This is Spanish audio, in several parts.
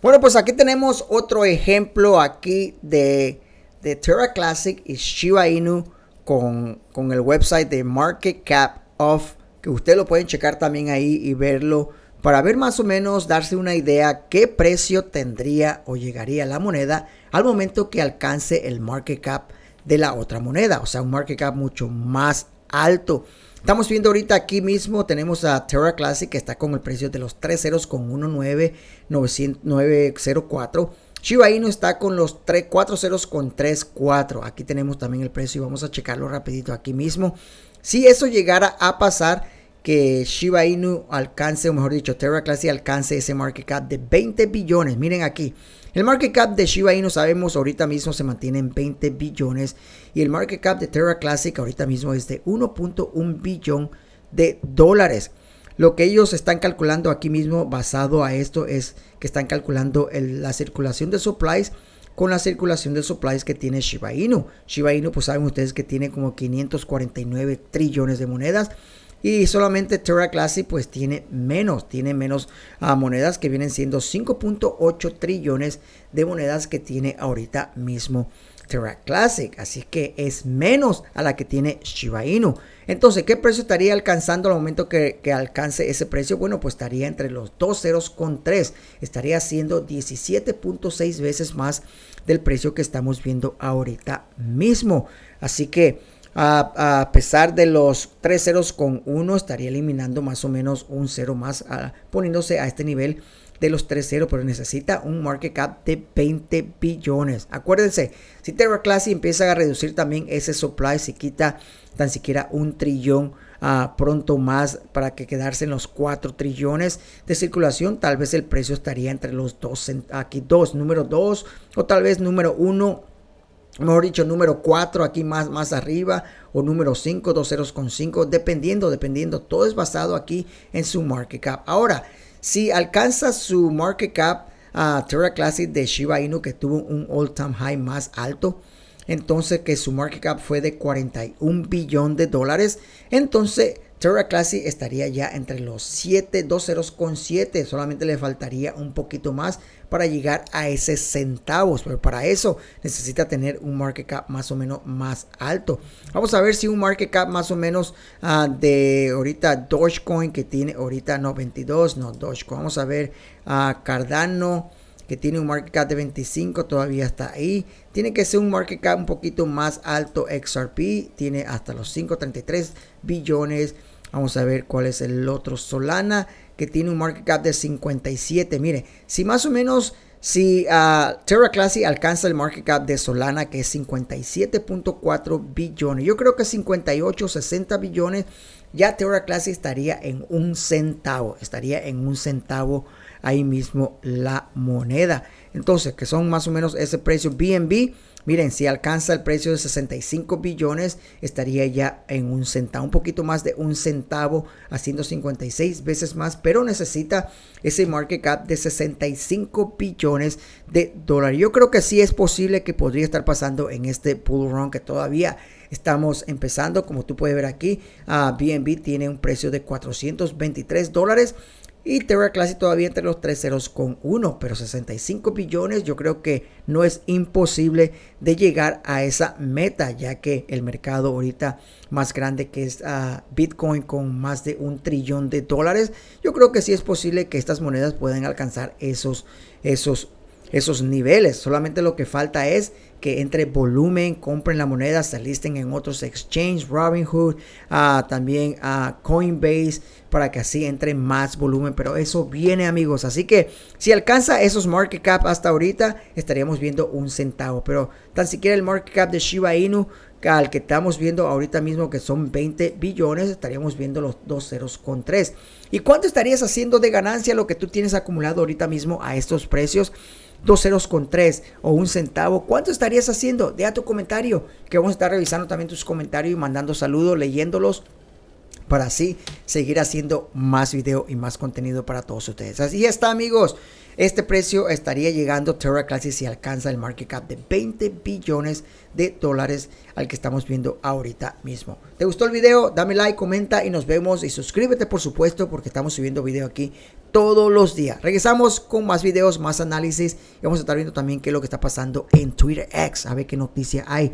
Bueno, pues aquí tenemos otro ejemplo aquí de, de Terra Classic y Shiba Inu con, con, el website de Market Cap of que ustedes lo pueden checar también ahí y verlo para ver más o menos, darse una idea qué precio tendría o llegaría la moneda al momento que alcance el market cap de la otra moneda, o sea, un market cap mucho más alto. Estamos viendo ahorita aquí mismo, tenemos a Terra Classic que está con el precio de los 3 con 19904. Shiba Inu está con los 3, con 34. Aquí tenemos también el precio y vamos a checarlo rapidito aquí mismo. Si eso llegara a pasar, que Shiba Inu alcance, o mejor dicho, Terra Classic alcance ese market cap de 20 billones. Miren aquí, el market cap de Shiba Inu sabemos ahorita mismo se mantiene en 20 billones y el market cap de Terra Classic ahorita mismo es de 1.1 billón de dólares. Lo que ellos están calculando aquí mismo basado a esto es que están calculando la circulación de supplies con la circulación de supplies que tiene Shiba Inu. Shiba Inu pues saben ustedes que tiene como 549 trillones de monedas y solamente Terra Classic pues tiene menos, tiene menos ah, monedas que vienen siendo 5.8 trillones de monedas que tiene ahorita mismo Terra Classic, así que es menos a la que tiene Shiba Inu. Entonces, ¿qué precio estaría alcanzando al momento que, alcance ese precio? Bueno, pues estaría entre los dos ceros con tres estaría siendo 17.6 veces más del precio que estamos viendo ahorita mismo. Así que a, pesar de los tres ceros con uno, estaría eliminando más o menos un cero más, poniéndose a este nivel de los tres ceros, pero necesita un market cap de 20 billones. Acuérdense, si Terra Classy empieza a reducir también ese supply, si quita tan siquiera un trillón pronto más para que quedarse en los 4 trillones de circulación, tal vez el precio estaría entre los dos, aquí dos, número 2 o tal vez número 1 mejor dicho, número 4 aquí más, más arriba, o número 5, dos ceros con 5, dependiendo, dependiendo, todo es basado aquí en su market cap. Ahora, si alcanza su market cap a ah, Terra Classic de Shiba Inu, que tuvo un all time high más alto, entonces que su market cap fue de 41 billón de dólares, entonces Terra Classic estaría ya entre los 7, 2 ceros con 7. Solamente le faltaría un poquito más para llegar a ese centavos. Pero para eso necesita tener un market cap más o menos más alto. Vamos a ver si un market cap más o menos ah, de ahorita Dogecoin que tiene ahorita no 22, no Dogecoin. Vamos a ver a ah, Cardano que tiene un market cap de 25, todavía está ahí. Tiene que ser un market cap un poquito más alto XRP, tiene hasta los 5.33 billones. Vamos a ver cuál es el otro. Solana, que tiene un market cap de 57. Mire, si más o menos, si ah, Terra Classy alcanza el market cap de Solana, que es 57.4 billones. Yo creo que 58, 60 billones. Ya Terra Classy estaría en un centavo. Estaría en un centavo ahí mismo la moneda. Entonces, que son más o menos ese precio BNB. Miren, si alcanza el precio de 65 billones, estaría ya en un centavo, un poquito más de un centavo, a 156 veces más, pero necesita ese market cap de 65 billones de dólares. Yo creo que sí es posible que podría estar pasando en este pull run que todavía estamos empezando. Como tú puedes ver aquí, BNB ah, tiene un precio de 423 dólares y Terra Classic todavía entre los tres ceros con uno, pero 65 billones yo creo que no es imposible de llegar a esa meta, ya que el mercado ahorita más grande que es ah, Bitcoin con más de un trillón de dólares, yo creo que sí es posible que estas monedas puedan alcanzar esos, esos esos niveles. Solamente lo que falta es que entre volumen, compren la moneda, se listen en otros exchanges, Robinhood, ah, también a ah, Coinbase, para que así entre más volumen. Pero eso viene, amigos. Así que si alcanza esos market cap hasta ahorita, estaríamos viendo un centavo. Pero tan siquiera el market cap de Shiba Inu al que estamos viendo ahorita mismo que son 20 billones, estaríamos viendo los dos ceros con tres. ¿Y cuánto estarías haciendo de ganancia lo que tú tienes acumulado ahorita mismo a estos precios? dos ceros con tres o un centavo, ¿cuánto estarías haciendo? Deja tu comentario, que vamos a estar revisando también tus comentarios y mandando saludos, leyéndolos para así seguir haciendo más video y más contenido para todos ustedes. Así está amigos, este precio estaría llegando Terra Classic si alcanza el market cap de 20 billones de dólares al que estamos viendo ahorita mismo. ¿Te gustó el video? Dame like, comenta y nos vemos y suscríbete por supuesto porque estamos subiendo video aquí todos los días. Regresamos con más videos, más análisis y vamos a estar viendo también qué es lo que está pasando en Twitter X, a ver qué noticia hay,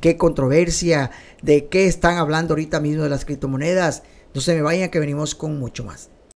qué controversia, de qué están hablando ahorita mismo de las criptomonedas no se me vaya que venimos con mucho más.